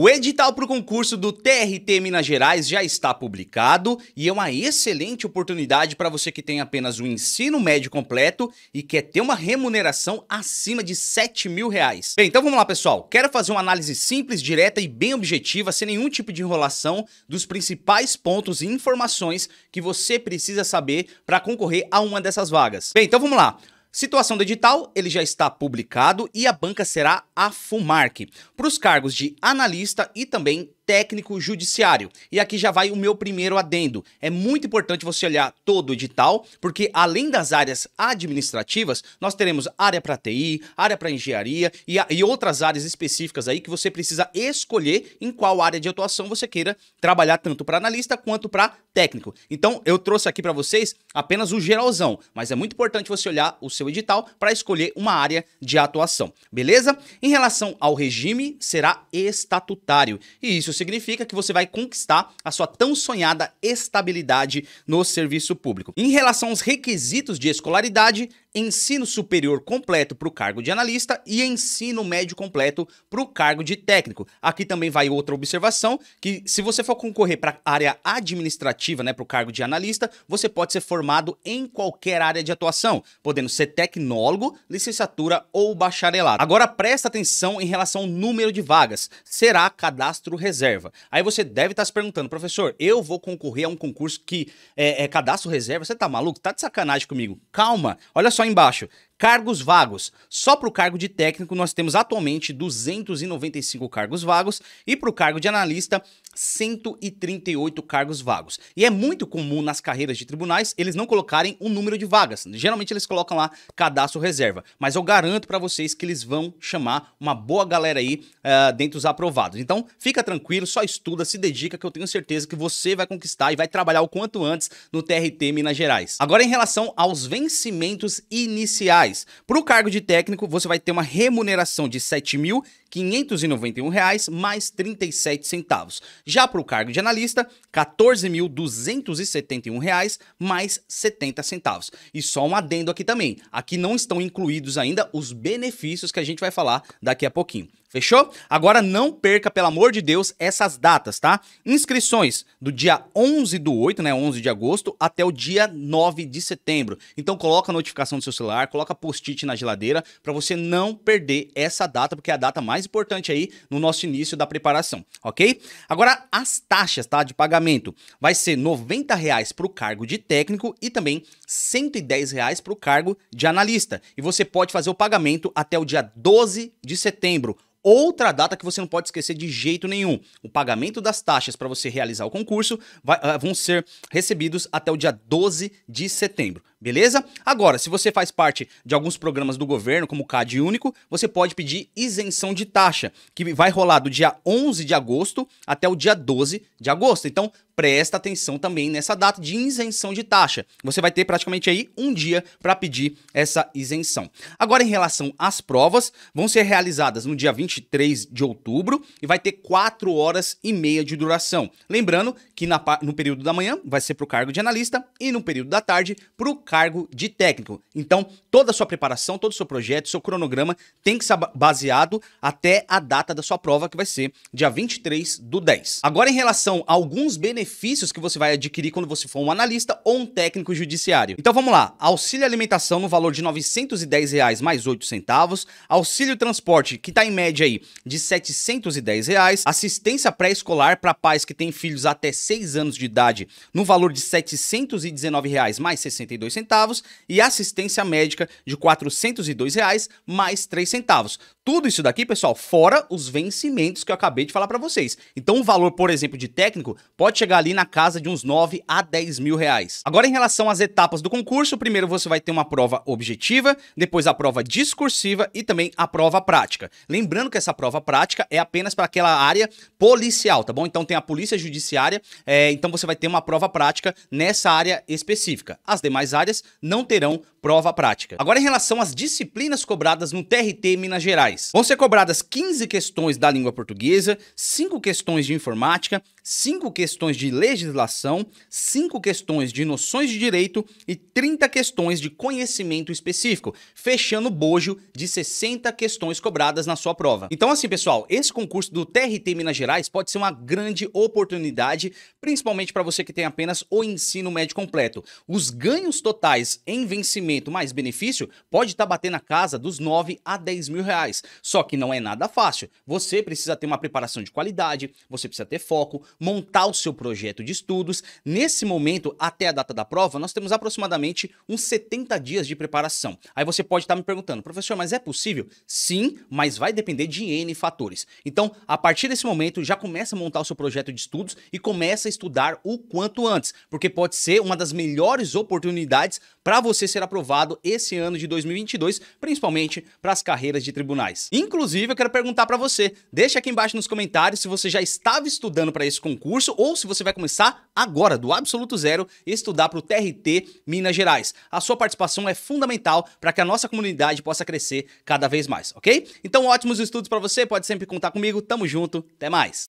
O edital para o concurso do TRT Minas Gerais já está publicado e é uma excelente oportunidade para você que tem apenas o um ensino médio completo e quer ter uma remuneração acima de 7 mil reais. Bem, então vamos lá, pessoal. Quero fazer uma análise simples, direta e bem objetiva, sem nenhum tipo de enrolação, dos principais pontos e informações que você precisa saber para concorrer a uma dessas vagas. Bem, então vamos lá. Situação do edital, ele já está publicado e a banca será a Fumarc, para os cargos de analista e também técnico judiciário. E aqui já vai o meu primeiro adendo. É muito importante você olhar todo o edital, porque além das áreas administrativas, nós teremos área para TI, área para engenharia e, e, outras áreas específicas aí que você precisa escolher em qual área de atuação você queira trabalhar tanto para analista quanto para técnico. Então, eu trouxe aqui para vocês apenas o geralzão, mas é muito importante você olhar o seu edital para escolher uma área de atuação, beleza? Em relação ao regime, será estatutário. E isso significa que você vai conquistar a sua tão sonhada estabilidade no serviço público. Em relação aos requisitos de escolaridade, ensino superior completo para o cargo de analista e ensino médio completo para o cargo de técnico. Aqui também vai outra observação que se você for concorrer para a área administrativa, né, para o cargo de analista, você pode ser formado em qualquer área de atuação, podendo ser tecnólogo, licenciatura ou bacharelado. Agora presta atenção em relação ao número de vagas. Será cadastro reserva. Aí você deve estar tá se perguntando, professor, eu vou concorrer a um concurso que é, é cadastro reserva? Você tá maluco? Tá de sacanagem comigo? Calma. Olha só só embaixo. Cargos vagos. Só para o cargo de técnico, nós temos atualmente 295 cargos vagos e para o cargo de analista, 138 cargos vagos. E é muito comum nas carreiras de tribunais eles não colocarem o um número de vagas. Geralmente eles colocam lá cadastro reserva. Mas eu garanto para vocês que eles vão chamar uma boa galera aí uh, dentre aprovados. Então fica tranquilo, só estuda, se dedica, que eu tenho certeza que você vai conquistar e vai trabalhar o quanto antes no TRT Minas Gerais. Agora, em relação aos vencimentos iniciais reais. Para o cargo de técnico, você vai ter uma remuneração de R$ 7.000 R$ 591,37. Mais 37 centavos. Já para o cargo de analista, R$ 14.271,70. mais 70 centavos. E só um adendo aqui também. Aqui não estão incluídos ainda os benefícios que a gente vai falar daqui a pouquinho. Fechou? Agora não perca, pelo amor de Deus, essas datas, tá? Inscrições do dia 11 do 8, né, 11 de agosto, até o dia 9 de setembro. Então coloca a notificação do seu celular, coloca post-it na geladeira para você não perder essa data, porque é a data mais mais importante aí no nosso início da preparação, ok? Agora, as taxas tá, de pagamento vai ser R$ para o cargo de técnico e também R$ para o cargo de analista. E você pode fazer o pagamento até o dia 12 de setembro, Outra data que você não pode esquecer de jeito nenhum: o pagamento das taxas para você realizar o concurso vai, ah, vão ser recebidos até o dia 12 de setembro, beleza? Agora, se você faz parte de alguns programas do governo, como o CAD Único, você pode pedir isenção de taxa, que vai rolar do dia 11 de agosto até o dia 12 de agosto. Então, presta atenção também nessa data de isenção de taxa. Você vai ter praticamente aí um dia para pedir essa isenção. Agora, em relação às provas, vão ser realizadas no dia 23 de outubro e vai ter 4 horas e meia de duração. Lembrando que na, no período da manhã vai ser para o cargo de analista e no período da tarde para o cargo de técnico. Então, toda a sua preparação, todo o seu projeto, seu cronograma tem que ser baseado até a data da sua prova, que vai ser dia 23 do 10. Agora, em relação a alguns benefícios benefícios que você vai adquirir quando você for um analista ou um técnico judiciário. Então vamos lá, auxílio alimentação no valor de R$ 910 reais mais R$ centavos, auxílio transporte que está em média aí de R$ 710, reais, assistência pré-escolar para pais que têm filhos até 6 anos de idade no valor de R$ 719 reais mais 62 centavos e assistência médica de R$ 402 reais mais R$ centavos. Tudo isso daqui, pessoal, fora os vencimentos que eu acabei de falar para vocês. Então, o valor, por exemplo, de técnico pode chegar ali na casa de uns 9 a 10 mil reais. Agora, em relação às etapas do concurso, primeiro você vai ter uma prova objetiva, depois a prova discursiva e também a prova prática. Lembrando que essa prova prática é apenas para aquela área policial, tá bom? Então, tem a polícia judiciária, é, então você vai ter uma prova prática nessa área específica. As demais áreas não terão prova prática. Agora, em relação às disciplinas cobradas no TRT Minas Gerais, Vão ser cobradas 15 questões da língua portuguesa, 5 questões de informática cinco questões de legislação, cinco questões de noções de direito e 30 questões de conhecimento específico, fechando o bojo de 60 questões cobradas na sua prova. Então assim, pessoal, esse concurso do TRT Minas Gerais pode ser uma grande oportunidade, principalmente para você que tem apenas o ensino médio completo. Os ganhos totais em vencimento mais benefício pode estar tá batendo na casa dos 9 a 10 mil reais. Só que não é nada fácil. Você precisa ter uma preparação de qualidade, você precisa ter foco, montar o seu projeto de estudos. Nesse momento, até a data da prova, nós temos aproximadamente uns 70 dias de preparação. Aí você pode estar me perguntando, professor, mas é possível? Sim, mas vai depender de N fatores. Então, a partir desse momento, já começa a montar o seu projeto de estudos e começa a estudar o quanto antes, porque pode ser uma das melhores oportunidades para você ser aprovado esse ano de 2022, principalmente para as carreiras de tribunais. Inclusive, eu quero perguntar para você, deixa aqui embaixo nos comentários se você já estava estudando para esse concurso ou se você vai começar agora, do absoluto zero, estudar para o TRT Minas Gerais. A sua participação é fundamental para que a nossa comunidade possa crescer cada vez mais, ok? Então, ótimos estudos para você, pode sempre contar comigo, tamo junto, até mais!